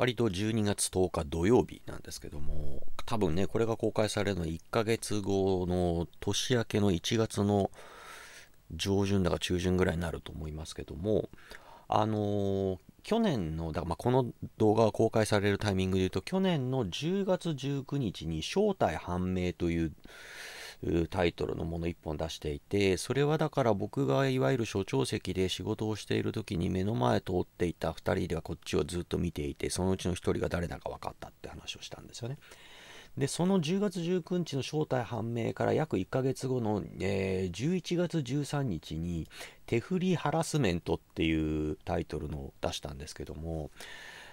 割と12月10日土曜日なんですけども、多分ね、これが公開されるのは1ヶ月後の年明けの1月の上旬だか中旬ぐらいになると思いますけども、あのー、去年の、だまあ、この動画が公開されるタイミングで言うと、去年の10月19日に正体判明というタイトルのもの1本出していてそれはだから僕がいわゆる所長席で仕事をしている時に目の前通っていた2人ではこっちをずっと見ていてそのうちの1人が誰だか分かったって話をしたんですよね。でその10月19日の正体判明から約1ヶ月後の、えー、11月13日に「手振りハラスメント」っていうタイトルの出したんですけども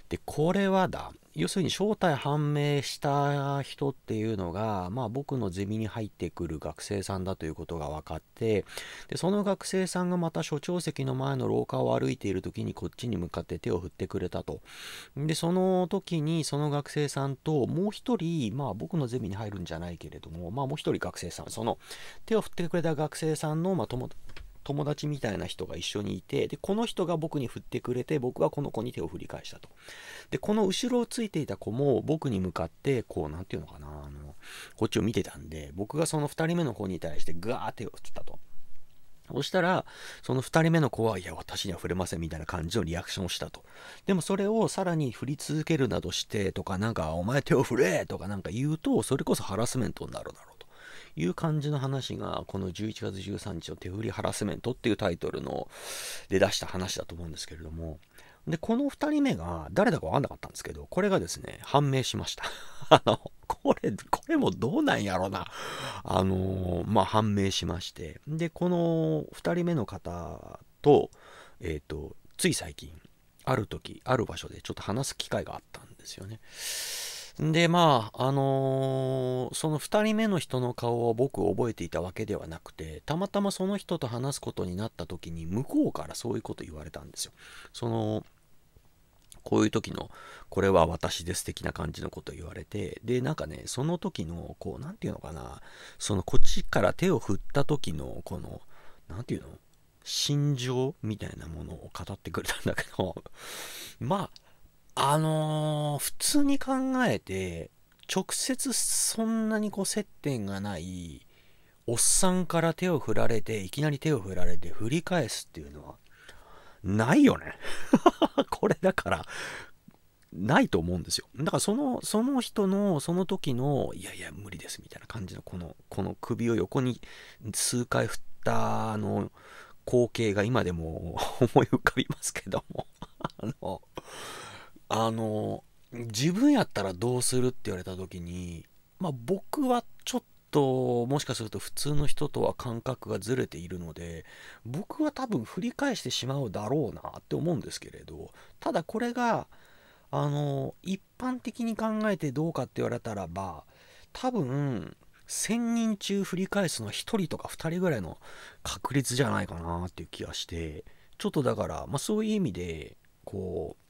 で、これはだ、要するに正体判明した人っていうのが、まあ僕のゼミに入ってくる学生さんだということが分かって、で、その学生さんがまた所長席の前の廊下を歩いている時にこっちに向かって手を振ってくれたと。で、その時にその学生さんともう一人、まあ僕のゼミに入るんじゃないけれども、まあもう一人学生さん、その手を振ってくれた学生さんの、まあ友達、友達みたいな人が一緒にいて、で、この人が僕に振ってくれて、僕はこの子に手を振り返したと。で、この後ろをついていた子も僕に向かって、こう、なんていうのかな、あの、こっちを見てたんで、僕がその2人目の子に対してガーって振ったと。そしたら、その2人目の子は、いや、私には触れませんみたいな感じのリアクションをしたと。でもそれをさらに振り続けるなどしてとか、なんか、お前手を振れとかなんか言うと、それこそハラスメントになるだろいう感じの話が、この11月13日の手振りハラスメントっていうタイトルので出した話だと思うんですけれども、で、この2人目が誰だかわかんなかったんですけど、これがですね、判明しました。あの、これ、これもどうなんやろな。あのまあ、判明しまして。で、この2人目の方と、えっ、ー、と、つい最近、ある時、ある場所でちょっと話す機会があったんですよね。で、まあ、あのー、その2人目の人の顔は僕覚えていたわけではなくて、たまたまその人と話すことになった時に、向こうからそういうこと言われたんですよ。その、こういう時の、これは私です的な感じのこと言われて、で、なんかね、その時の、こう、なんていうのかな、その、こっちから手を振った時の、この、なんていうの心情みたいなものを語ってくれたんだけど、まあ、あのー、普通に考えて、直接そんなにこう接点がないおっさんから手を振られていきなり手を振られて振り返すっていうのはないよね これだからないと思うんですよだからそのその人のその時のいやいや無理ですみたいな感じのこのこの首を横に数回振ったあの光景が今でも思い浮かびますけども あのあの自分やったらどうするって言われた時に、まあ、僕はちょっともしかすると普通の人とは感覚がずれているので僕は多分振り返してしまうだろうなって思うんですけれどただこれがあの一般的に考えてどうかって言われたらば多分1000人中振り返すのは1人とか2人ぐらいの確率じゃないかなっていう気がしてちょっとだから、まあ、そういう意味でこう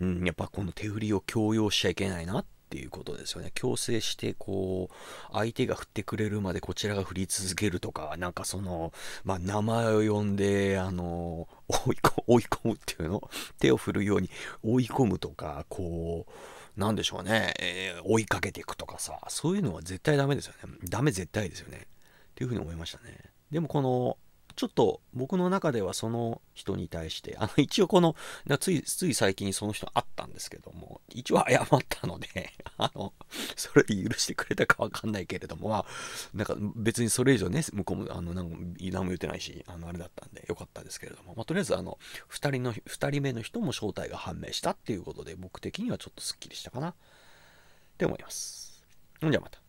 うん、やっぱこの手振りを強要しちゃいけないなっていうことですよね。強制して、こう、相手が振ってくれるまでこちらが振り続けるとか、なんかその、まあ、名前を呼んで、あの、追い 追い込むっていうの手を振るように追い込むとか、こう、なんでしょうね、えー、追いかけていくとかさ、そういうのは絶対ダメですよね。ダメ絶対ですよね。っていうふうに思いましたね。でもこの、ちょっと僕の中ではその人に対して、あの一応この、つい、つい最近その人会ったんですけども、一応謝ったので あの、それで許してくれたかわかんないけれども、まあ、なんか別にそれ以上ね、向こうも、あの、なんも言ってないし、あの、あれだったんでよかったですけれども、まあ、とりあえずあの、二人の、二人目の人も正体が判明したっていうことで、僕的にはちょっとスッキリしたかなって思います。んじゃあまた。